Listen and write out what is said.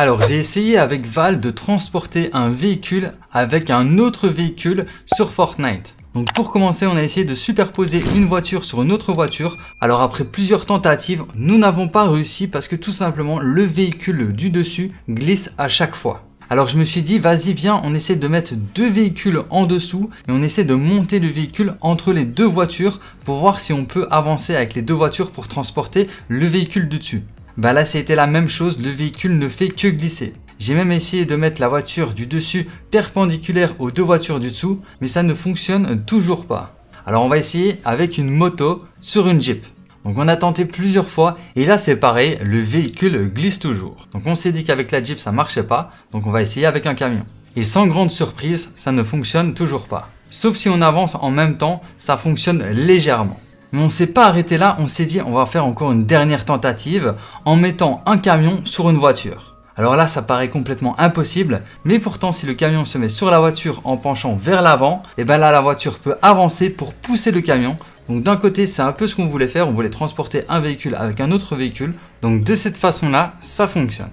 Alors j'ai essayé avec Val de transporter un véhicule avec un autre véhicule sur Fortnite. Donc pour commencer, on a essayé de superposer une voiture sur une autre voiture. Alors après plusieurs tentatives, nous n'avons pas réussi parce que tout simplement le véhicule du dessus glisse à chaque fois. Alors je me suis dit, vas-y viens, on essaie de mettre deux véhicules en dessous et on essaie de monter le véhicule entre les deux voitures pour voir si on peut avancer avec les deux voitures pour transporter le véhicule du dessus. Bah là, c'était la même chose, le véhicule ne fait que glisser. J'ai même essayé de mettre la voiture du dessus perpendiculaire aux deux voitures du dessous, mais ça ne fonctionne toujours pas. Alors on va essayer avec une moto sur une Jeep. Donc on a tenté plusieurs fois et là c'est pareil, le véhicule glisse toujours. Donc on s'est dit qu'avec la Jeep ça marchait pas, donc on va essayer avec un camion. Et sans grande surprise, ça ne fonctionne toujours pas. Sauf si on avance en même temps, ça fonctionne légèrement. Mais on s'est pas arrêté là, on s'est dit on va faire encore une dernière tentative en mettant un camion sur une voiture. Alors là, ça paraît complètement impossible, mais pourtant si le camion se met sur la voiture en penchant vers l'avant, et eh ben là la voiture peut avancer pour pousser le camion. Donc d'un côté, c'est un peu ce qu'on voulait faire, on voulait transporter un véhicule avec un autre véhicule. Donc de cette façon-là, ça fonctionne.